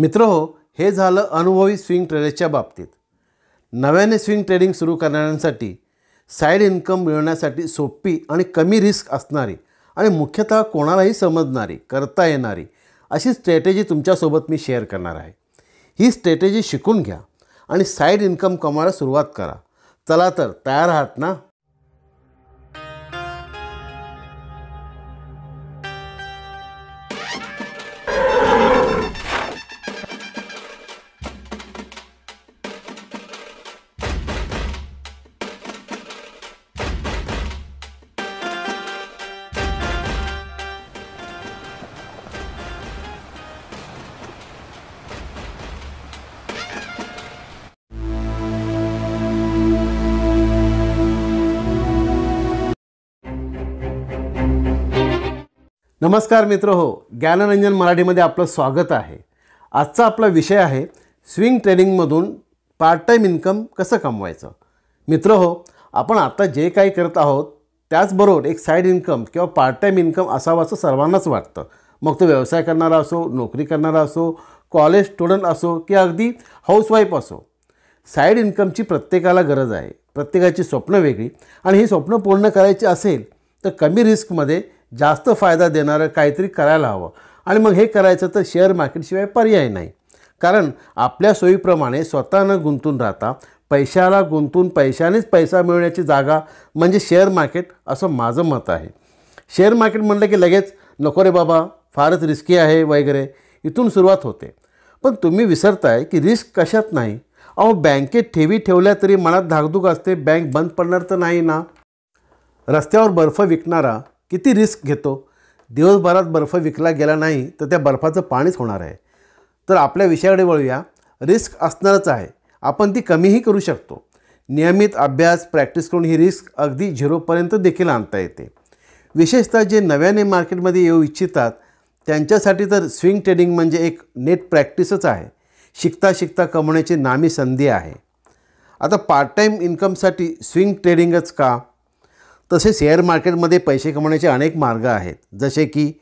मित्र हो हे झालं अनुभवी स्विंग ट्रेडर्सच्या बाबतीत नव्याने स्विंग ट्रेडिंग सुरू करणाऱ्यांसाठी साईड इन्कम मिळवण्यासाठी सोपी आणि कमी रिस्क असणारी आणि मुख्यतः कोणालाही समजणारी करता येणारी अशी स्ट्रॅटेजी तुमच्यासोबत मी शेअर करणार आहे ही स्ट्रॅटेजी शिकून घ्या आणि साईड इन्कम कमायला सुरुवात करा चला तर तयार आहात ना नमस्कार मित्र हो ज्ञानरंजन मराठीमध्ये आपलं स्वागत आहे आजचा आपला विषय आहे स्विंग ट्रेडिंगमधून पार्ट टाईम इन्कम कसं कमवायचं मित्र हो आपण आता जे काही करत आहोत त्याचबरोबर एक साईड इन्कम किंवा पार्ट टाईम इन्कम असावं असं सर्वांनाच वाटतं मग तो व्यवसाय करणारा असो नोकरी करणारा असो कॉलेज स्टुडंट असो की अगदी हाऊसवाईफ असो साईड इन्कमची प्रत्येकाला गरज आहे प्रत्येकाची स्वप्न वेगळी आणि ही स्वप्न पूर्ण करायची असेल तर कमी रिस्कमध्ये जास्त फायदा देणारं काहीतरी करायला हवं आणि मग हे करायचं तर शेअर मार्केटशिवाय पर्याय नाही कारण आपल्या सोयीप्रमाणे स्वतः न गुंतून राहता पैशाला गुंतून पैशानेच पैसा मिळवण्याची जागा म्हणजे शेअर मार्केट असं माझं मत आहे शेअर मार्केट म्हटलं की लगेच नको रे बाबा फारच रिस्की आहे वगैरे इथून सुरुवात होते पण तुम्ही विसरताय की रिस्क कशात नाही अहो बँकेत ठेवी ठेवल्या तरी मनात धाकधूक असते बँक बंद पडणार तर नाही ना रस्त्यावर बर्फ विकणारा किती रिस्क घेतो दिवसभरात बर्फ विकला गेला नाही तर त्या बर्फाचं पाणीच होणार आहे तर आपल्या विषयाकडे वळूया रिस्क असणारच आहे आपण ती कमीही करू शकतो नियमित अभ्यास प्रॅक्टिस करून ही रिस्क अगदी झिरोपर्यंत देखील आणता येते विशेषतः जे नव्याने मार्केटमध्ये येऊ इच्छितात त्यांच्यासाठी तर स्विंग ट्रेडिंग म्हणजे एक नेट प्रॅक्टिसच आहे शिकता शिकता कमवण्याची नामी संधी आहे आता पार्ट टाईम इन्कमसाठी स्विंग ट्रेडिंगच का तसेच शेअर मार्केटमध्ये पैसे कमवण्याचे अनेक मार्ग आहेत जसे की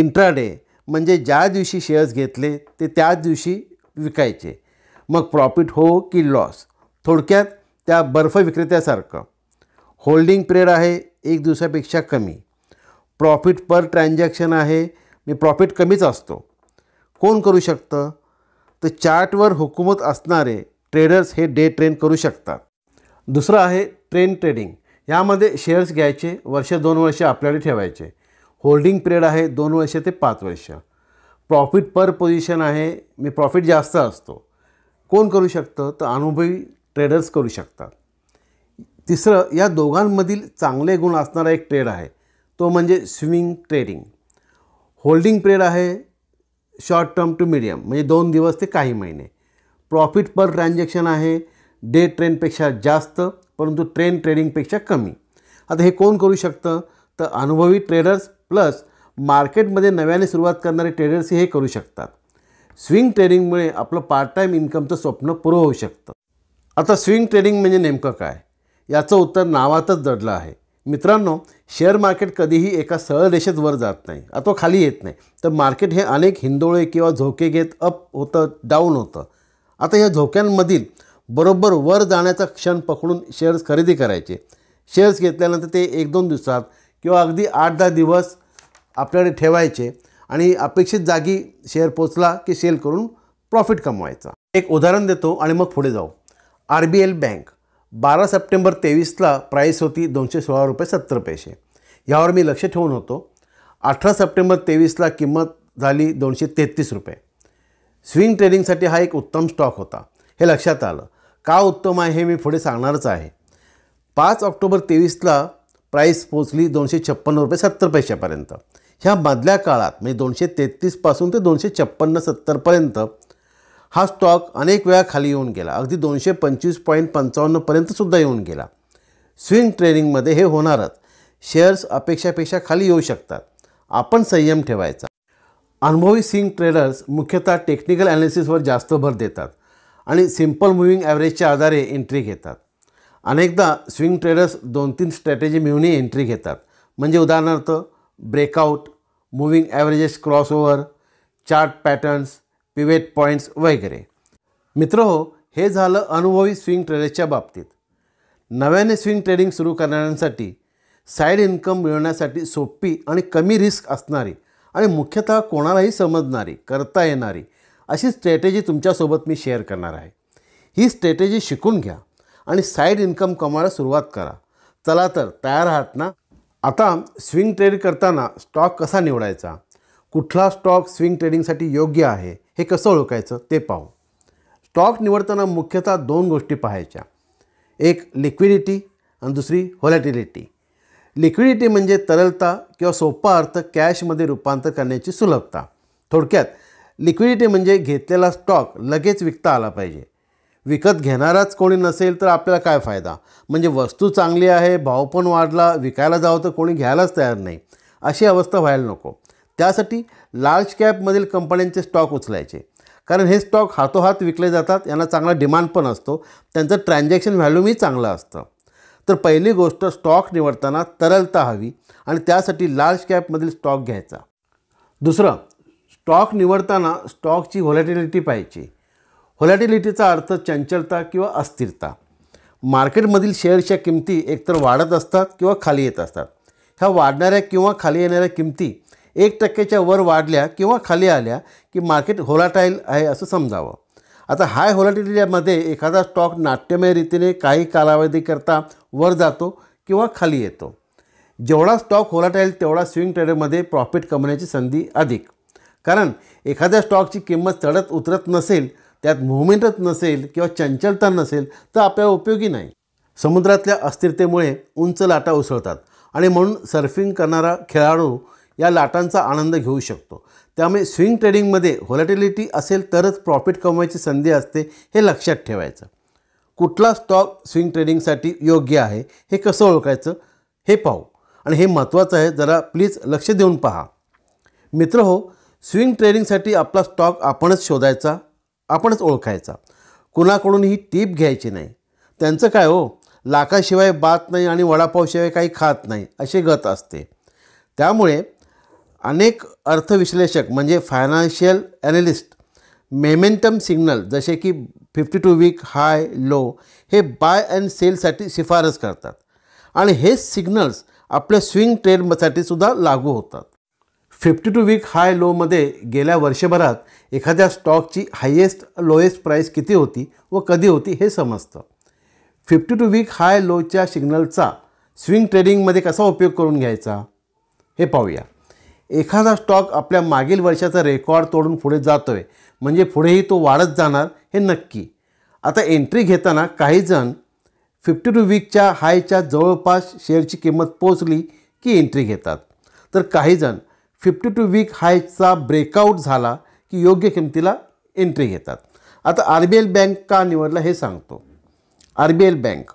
इंट्राडे म्हणजे ज्या दिवशी शेअर्स घेतले ते त्याच दिवशी विकायचे मग प्रॉफिट हो की लॉस थोडक्यात त्या बर्फ विक्रेत्यासारखं होल्डिंग पिरियड आहे एक दिवसापेक्षा कमी प्रॉफिट पर ट्रान्झॅक्शन आहे मी म्हणजे प्रॉफिट कमीच असतो कोण करू शकतं तर चार्टवर हुकूमत असणारे ट्रेडर्स हे डे ट्रेन करू शकतात दुसरं आहे ट्रेन ट्रेडिंग यामध्ये शेअर्स घ्यायचे वर्ष दोन वर्ष आपल्याकडे ठेवायचे होल्डिंग पिरियड आहे दोन वर्ष ते पाच वर्ष प्रॉफिट पर पोझिशन आहे मी प्रॉफिट जास्त असतो कोण करू शकतं तर अनुभवी ट्रेडर्स करू शकतात तिसरं या दोघांमधील चांगले गुण असणारा एक ट्रेड आहे तो म्हणजे स्विमिंग ट्रेडिंग होल्डिंग पिरियड आहे शॉर्ट टर्म टू मिडियम म्हणजे दोन दिवस ते काही महिने प्रॉफिट पर ट्रान्झॅक्शन आहे डे ट्रेनपेक्षा जास्त परंतु ट्रेन ट्रेडिंगपेक्षा कमी आता हे कोण करू शकतं तर अनुभवी ट्रेडर्स प्लस मार्केटमध्ये नव्याने सुरुवात करणारे ट्रेडर्स हे करू शकतात स्विंग ट्रेडिंगमुळे आपलं पार्ट टाईम इन्कमचं स्वप्न पूर्ण होऊ शकतं आता स्विंग ट्रेडिंग म्हणजे नेमकं काय याचं उत्तर नावातच दडलं आहे मित्रांनो शेअर मार्केट कधीही एका सरळ रेषेत वर जात नाही अथवा खाली येत नाही तर मार्केट हे अनेक हिंदोळे किंवा झोके घेत अप होतं डाऊन होतं आता या झोक्यांमधील बरोबर वर जाण्याचा क्षण पकडून शेअर्स खरेदी करायचे शेअर्स घेतल्यानंतर ते एक दोन दिवसात किंवा अगदी आठ दहा दिवस आपल्याकडे ठेवायचे आणि अपेक्षित जागी शेअर पोचला की सेल करून प्रॉफिट कमवायचा एक उदाहरण देतो आणि मग पुढे जाऊ आर बी एल बँक बारा सप्टेंबर तेवीसला प्राईस होती दोनशे सोळा रुपये सत्तर पैसे यावर मी लक्ष ठेवून होतो अठरा सप्टेंबर तेवीसला किंमत झाली दोनशे तेहतीस रुपये स्विंग ट्रेडिंगसाठी हा एक उत्तम स्टॉक होता हे लक्षात आलं का उत्तम आहे हे मी पुढे सांगणारच आहे पाच ऑक्टोबर तेवीसला प्राईस पोचली दोनशे छप्पन्न रुपये सत्तर पैशापर्यंत ह्या मधल्या काळात म्हणजे दोनशे तेहतीसपासून ते दोनशे छप्पन्न सत्तरपर्यंत हा स्टॉक अनेक वेळा खाली येऊन गेला अगदी दोनशे पंचवीस पॉईंट पंचावन्नपर्यंतसुद्धा येऊन गेला स्विंग ट्रेडिंगमध्ये हे होणारच शेअर्स अपेक्षापेक्षा खाली येऊ शकतात आपण संयम ठेवायचा अनुभवी सिंग ट्रेडर्स मुख्यतः टेक्निकल ॲनालिसिसवर जास्त भर देतात आणि सिम्पल मुव्हिंग ॲव्हरेजच्या आधारे एंट्री घेतात अनेकदा स्विंग ट्रेडर्स दोन तीन स्ट्रॅटेजी मिळूनही एंट्री घेतात म्हणजे उदाहरणार्थ breakout moving averages crossover chart patterns pivot points वगैरे मित्र हो हे झालं अनुभवी स्विंग ट्रेडर्सच्या बाबतीत नव्याने स्विंग ट्रेडिंग सुरू करणाऱ्यांसाठी साईड इन्कम मिळवण्यासाठी सोपी आणि कमी रिस्क असणारी आणि मुख्यतः कोणालाही समजणारी करता येणारी अशी स्ट्रॅटेजी तुमच्यासोबत मी शेअर करणार आहे ही स्ट्रॅटेजी शिकून घ्या आणि साईड इन्कम कमावायला सुरुवात करा चला तर तयार आहात ना आता स्विंग ट्रेड करताना स्टॉक कसा निवडायचा कुठला स्टॉक स्विंग ट्रेडिंगसाठी योग्य आहे हे कसं ओळखायचं ते पाहू स्टॉक निवडताना मुख्यतः दोन गोष्टी पाहायच्या एक लिक्विडिटी आणि दुसरी व्हॉलॅटिलिटी लिक्विडिटी म्हणजे तरलता किंवा सोपा अर्थ कॅशमध्ये रूपांतर करण्याची सुलभता थोडक्यात लिक्विडिटी म्हणजे घेतलेला स्टॉक लगेच विकता आला पाहिजे विकत घेणाराच कोणी नसेल तर आपल्याला काय फायदा म्हणजे वस्तू चांगली आहे भाव पण वाढला विकायला जावं तर कोणी घ्यायलाच तयार नाही अशी अवस्था व्हायला नको त्यासाठी लार्ज कॅपमधील कंपन्यांचे स्टॉक उचलायचे कारण हे स्टॉक हातोहात विकले जातात यांना चांगला डिमांड पण असतो त्यांचं ट्रान्झॅक्शन व्हॅल्यूमही चांगलं असतं तर पहिली गोष्ट स्टॉक निवडताना तरलता हवी आणि त्यासाठी लार्ज कॅपमधील स्टॉक घ्यायचा दुसरं स्टॉक निवडताना स्टॉकची व्हॉलॅटिलिटी पाहिजे व्हॉलॅटिलिटीचा अर्थ चंचलता किंवा अस्थिरता मार्केटमधील शेअरच्या किमती एकतर वाढत असतात किंवा खाली येत असतात ह्या वाढणाऱ्या किंवा खाली येणाऱ्या किमती एक टक्क्याच्या वर वाढल्या किंवा खाली आल्या की मार्केट होलाटाईल आहे असं समजावं आता हाय होलाटिलिटीमध्ये एखादा स्टॉक नाट्यमय रीतीने काही कालावधीकरता वर जातो किंवा खाली येतो जेवढा स्टॉक होलाटाईल तेवढा स्विंग ट्रेडरमध्ये प्रॉफिट कमवण्याची संधी अधिक कारण एखाद्या स्टॉकची किंमत चढत उतरत नसेल त्यात मुवमेंटच नसेल किंवा चंचलता नसेल तर आपल्याला उपयोगी नाही समुद्रातल्या अस्थिरतेमुळे उंच लाटा उसळतात आणि म्हणून सर्फिंग करणारा खेळाडू या लाटांचा आनंद घेऊ शकतो त्यामुळे स्विंग ट्रेडिंगमध्ये व्हॉलेटिलिटी असेल तरच प्रॉफिट कमवायची संधी असते हे लक्षात ठेवायचं कुठला स्टॉक स्विंग ट्रेडिंगसाठी योग्य आहे हे कसं ओळखायचं हे पाहू आणि हे महत्त्वाचं आहे जरा प्लीज लक्ष देऊन पहा मित्र हो स्विंग ट्रेडिंगसाठी आपला स्टॉक आपणच शोधायचा आपणच ओळखायचा कुणाकडून ही टीप घ्यायची नाही त्यांचं काय हो लाखाशिवाय बात नाही आणि वडापावशिवाय काही खात नाही असे गत असते त्यामुळे अनेक अर्थविश्लेषक म्हणजे फायनान्शियल ॲनालिस्ट मेमेंटम सिग्नल जसे की fifty two week high low हे बाय अँड सेलसाठी शिफारस करतात आणि हे सिग्नल्स आपल्या स्विंग ट्रेडसाठीसुद्धा सुद्धा लागू होतात फिफ्टी टू वीक हाय लोमध्ये गेल्या वर्षभरात एखाद्या स्टॉकची हायेस्ट लोएस्ट प्राईस किती होती व कधी होती हे समजतं फिफ्टी टू वीक हाय लोच्या सिग्नलचा स्विंग ट्रेडिंगमध्ये कसा उपयोग करून घ्यायचा हे पाहूया एखादा स्टॉक आपल्या मागील वर्षाचा रेकॉर्ड तोडून पुढे जातो आहे म्हणजे पुढेही तो वाढत जाणार हे नक्की आता एंट्री घेताना काहीजण फिफ्टी टू वीकच्या हायच्या जवळपास शेअरची किंमत पोचली की एंट्री घेतात तर काहीजण फिफ्टी टू वीक हायचा ब्रेकआउट झाला की योग्य किमतीला एंट्री घेतात आता आर बी एल बँक का निवडला हे सांगतो R B L bank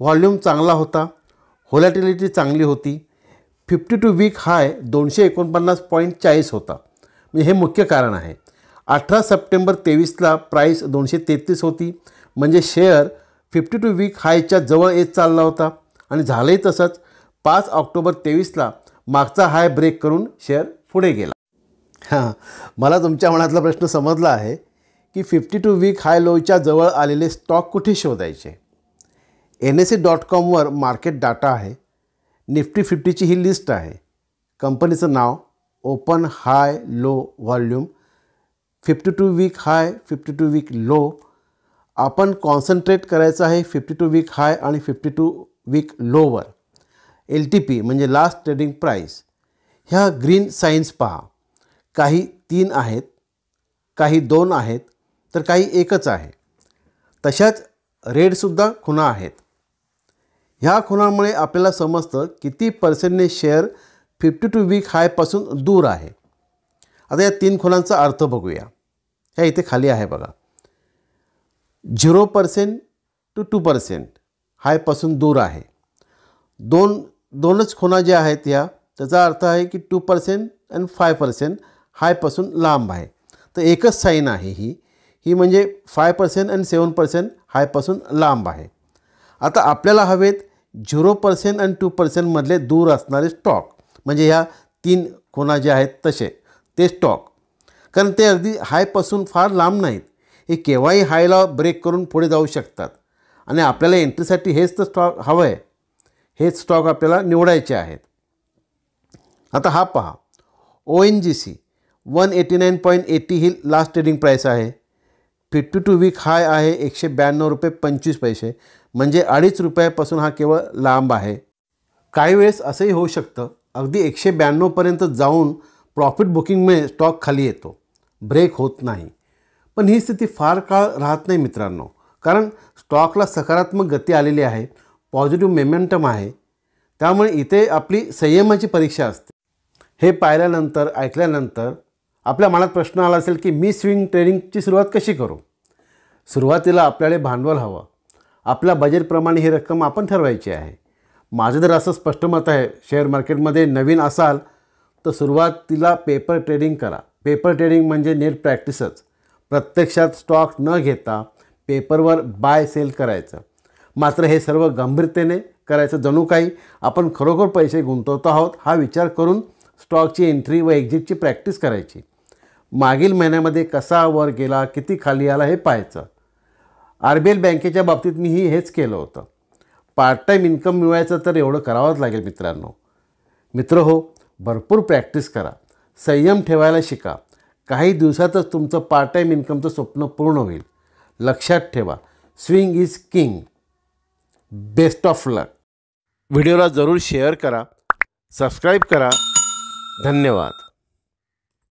volume चांगला होता होलॅटिलिटी चांगली होती फिफ्टी टू वीक हाय दोनशे एकोणपन्नास पॉईंट चाळीस होता म्हणजे हे मुख्य कारण आहे अठरा सप्टेंबर तेवीसला प्राईस दोनशे तेहतीस होती म्हणजे शेअर फिफ्टी टू वीक हायच्या जवळ येत चालला होता आणि झालंही तसंच पाच ऑक्टोबर तेवीसला मागचा हाय ब्रेक करून शेअर पुढे गेला हां मला तुमच्या मनातला प्रश्न समजला आहे की फिफ्टी टू वीक हाय लोच्या जवळ आलेले स्टॉक कुठे शोधायचे एन एस सी डॉट कॉमवर मार्केट डाटा आहे निफ्टी फिफ्टीची ही लिस्ट आहे कंपनीचं नाव open high low volume fifty two week high fifty two week low आपण कॉन्सन्ट्रेट करायचं आहे फिफ्टी टू वीक हाय आणि फिफ्टी टू वीक लोवर एल टी पी म्हणजे लास्ट ट्रेडिंग प्राईस ह्या ग्रीन सायन्स पहा काही तीन आहेत काही दोन आहेत तर काही एकच आहे तशाच रेडसुद्धा खुणा आहेत ह्या खुणामुळे आपल्याला समजतं किती पर्सेंटने शेअर फिफ्टी टू वीक हायपासून दूर आहे आता या तीन खुणांचा अर्थ बघूया ह्या इथे खाली आहे बघा zero percent to two percent हायपासून दूर आहे दोन दोनच खुणा ज्या आहेत ह्या त्याचा अर्थ आहे की two percent and five percent हायपासून लांब आहे तर एकच साईन आहे ही ही म्हणजे five percent and seven percent हायपासून लांब आहे आता आपल्याला हवेत झिरो पर्सेंट अँड टू पर्सेंटमधले दूर असणारे स्टॉक म्हणजे ह्या तीन खुणा जे आहेत तसे ते स्टॉक कारण ते अगदी हायपासून फार लांब नाहीत हे केव्हाही हायला ब्रेक करून पुढे जाऊ शकतात आणि आपल्याला एंट्रीसाठी हेच तर स्टॉक हवं आहे हे स्टॉक आपल्याला निवडायचे आहेत आता हा पहा O N G C one eighty nine point eighty ही लास्ट ट्रेडिंग प्राईस आहे फिफ्टी टू वीक हाय आहे एकशे ब्याण्णव रुपये पंचवीस पैसे म्हणजे अडीच रुपयापासून हा केवळ लांब आहे काही वेळेस असंही होऊ शकतं अगदी एकशे ब्याण्णवपर्यंत जाऊन प्रॉफिट बुकिंगमुळे स्टॉक खाली येतो ब्रेक होत नाही पण ही स्थिती फार काळ राहत नाही मित्रांनो कारण स्टॉकला सकारात्मक गती आलेली आहे पॉझिटिव्ह मेमेंटम आहे त्यामुळे इथे आपली संयमाची परीक्षा असते हे पाहिल्यानंतर ऐकल्यानंतर आपल्या मनात प्रश्न आला असेल की मी स्विंग ट्रेडिंगची सुरुवात कशी करू सुरुवातीला आपल्याला भांडवल हवं आपल्या बजेटप्रमाणे ही रक्कम आपण ठरवायची आहे माझं जर असं स्पष्ट मत आहे शेअर मार्केटमध्ये नवीन असाल तर सुरुवातीला पेपर ट्रेडिंग करा पेपर ट्रेडिंग म्हणजे नेट प्रॅक्टिसच प्रत्यक्षात स्टॉक न घेता पेपरवर बाय सेल करायचं मात्र हे सर्व गंभीरतेने करायचं जणू काही आपण खरोखर पैसे गुंतवतो आहोत हा विचार करून स्टॉकची एंट्री व एक्झिटची प्रॅक्टिस करायची मागील महिन्यामध्ये कसा वर गेला किती खाली आला हे पाहायचं आर बी एल बँकेच्या बाबतीत मीही हेच केलं होतं पार्ट टाईम इन्कम मिळवायचं तर एवढं करावंच लागेल मित्रांनो मित्र हो भरपूर प्रॅक्टिस करा संयम ठेवायला शिका काही दिवसातच तुमचं पार्ट टाईम इन्कमचं स्वप्न पूर्ण होईल लक्षात ठेवा swing is king best of luck व्हिडिओला जरूर शेअर करा सबस्क्राईब करा धन्यवाद